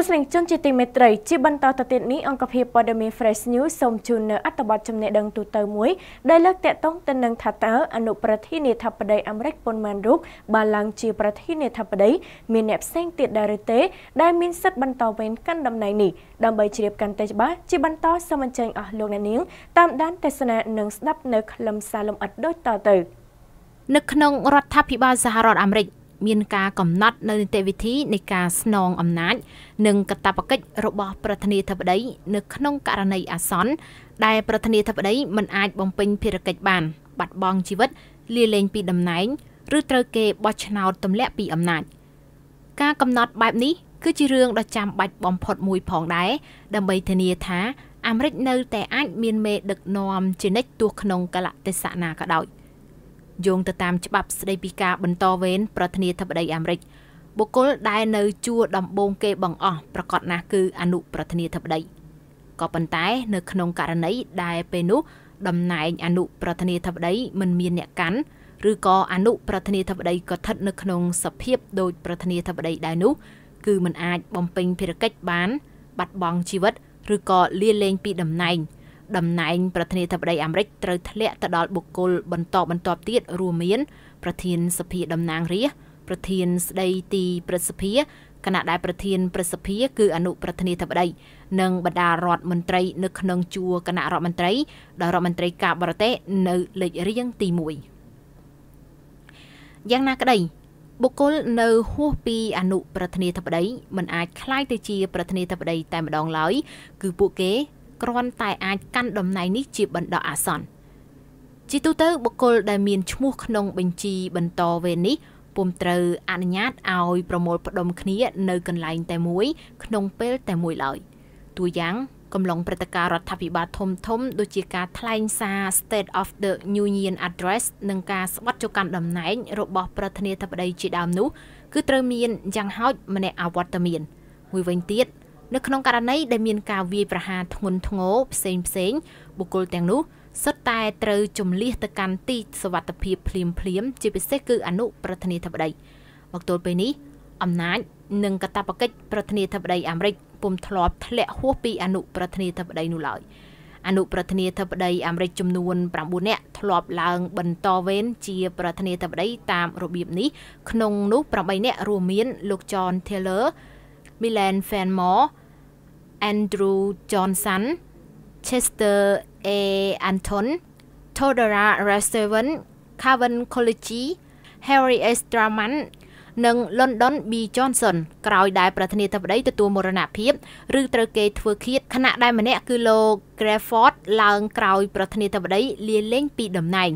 ស្សនិកជនជាទីមេត្រីជាបន្តទៅទៀតនេះអង្គភាពព័ត៌មាន Fresh News សូមជូននៅអត្ថបទចំណេះដឹងទូទៅមួយដែលលើកតាក់ទងទៅនឹងថាតើអនុប្រធានាធិបតីអាមេរិកប៉ុន្មានរូបបានឡើងជាប្រធានាធិបតីមានអ្នកផ្សេងទៀតដែរឬទេ ដែលមានសិទ្ធិបន្តវេនកាន់តំណែងនេះដើម្បីជ្រាបកាន់តែច្បាស់ជាបន្តសូមអញ្ជើញអស់លោកអ្នកនាងតាមដានទស្សនានិងស្ដាប់នៅខ្លឹមសារលម្អិតដូចតទៅនៅក្នុងរដ្ឋាភិបាលសហរដ្ឋអាមេរិកមានការកំណត់នៅនីតិវិធីនៃការស្នងអំណាចនិងកាតព្វកិច្ចរបស់ប្រធានាធិបតីនៅក្នុងករណីអាសន្នដែលប្រធានាធិបតីមិនអាចបំពេញភារកិច្ចបាន បាត់បង់ជីវិត លាលែងពីតំណែងឬត្រូវគេបោះឆ្នោតទម្លាក់ពីអំណាចការកំណត់បែបនេះគឺជារឿងដ៏ចាំបាច់បំផុតមួយផងដែរដើម្បីធានាថាអាមេរិកនៅតែអាចមានមេដឹកនាំជានិច្ចទោះក្នុងកលៈទេសៈណាក៏ដោយ។យោងទៅតាមច្បាប់ស្តីពីការបន្តវេនប្រធានាធិបតីអាមេរិកបុគ្គលដែលនៅ ជួរដំបងគេបង្អស់ប្រកាសណាស់គឺអនុប្រធានាធិបតីក៏ប៉ុន្តែ នៅក្នុងករណីដែលពេលនោះតំណែងអនុប្រធានាធិបតីមិនមានអ្នកកាន់ឬក៏អនុប្រធានាធិបតីក៏ស្ថិតនៅក្នុងសភាពដូចប្រធានាធិបតីដែរនោះ គឺមិនអាចបំពេញភារកិច្ចបាន បាត់បង់ជីវិត ឬក៏លាលែងពីតំណែងតំណែងប្រធានាធិបតីអាមេរិកត្រូវធ្លាក់ទៅដល់បុគ្គលបន្តបន្ទាប់ទៀតរួមមានប្រធានសភាតំណាងរាស្ត្រប្រធានស្ដីទីប្រសិទ្ធិគណៈដែលប្រធានប្រសិទ្ធិគឺអនុប្រធានាធិបតី និងបណ្ដារដ្ឋមន្ត្រី នៅក្នុងជួរគណៈរដ្ឋមន្ត្រីដល់រដ្ឋមន្ត្រីការបរទេសនៅលេខរៀងទី1យ៉ាងណាក្តីបុគ្គលនៅ ហួសពីអនុប្រធានាធិបតីមិនអាចคล้ายទៅជា ប្រធានាធិបតី តែម្ដងឡើយគឺពួកគេគ្រាន់តែអាចកាន់តំណែងនេះជាបណ្ដោះអាសន្នជាទូទៅបុគ្គលដែលមានឈ្មោះក្នុងបញ្ជីបន្តវេននេះពុំត្រូវអនុញ្ញាតឲ្យប្រមូលផ្ដុំគ្នានៅកន្លែងតែមួយក្នុងពេលតែមួយឡើយតួយ៉ាងកំឡុងព្រឹត្តិការណ៍រដ្ឋាភិបាលធំធំ ដូចជាការថ្លែងសារ State of the Union Address និងការស្បត់ចូលកាន់តំណែងរបស់ប្រធានាធិបតីជាដើមនោះគឺត្រូវមានយ៉ាងហោចម្នាក់អវត្តមាន មួយវិញទៀតនៅក្នុងករណីដែលមានការវាយប្រហារធ្ងន់ធ្ងរផ្សេងផ្សេងបុគ្គលទាំងនោះសុទ្ធតែត្រូវជំលះទៅកាន់ទីសុវត្ថិភាពភ្លាមភ្លាមជាពិសេសគឺអនុប្រធានាធិបតីមកទល់ពេលនេះអំណាចនិងកាតព្វកិច្ចប្រធានាធិបតីអាមេរិកពុំធ្លាប់ធ្លាក់ហួសពីអនុប្រធានាធិបតីនោះឡើយអនុប្រធានាធិបតីអាមេរិកចំនួន9នាក់ធ្លាប់ឡើងបន្តវេនជាប្រធានាធិបតីតាមរបៀបនេះក្នុងនោះ8នាក់រួមមានលោក John Taylor Milan Fanmore Andrew Johnson Chester A Anton Todora Rasteven Kevin College Harry S Draman និង London B Johnson ក្រោយដែលប្រធានាធិបតីទទួលមរណភាព ឬ ត្រូវគេធ្វើឃាតខណៈដែលម្នាក់គឺលោក Crawford ឡើងក្រោយប្រធានាធិបតីលាលែងពីតំណែង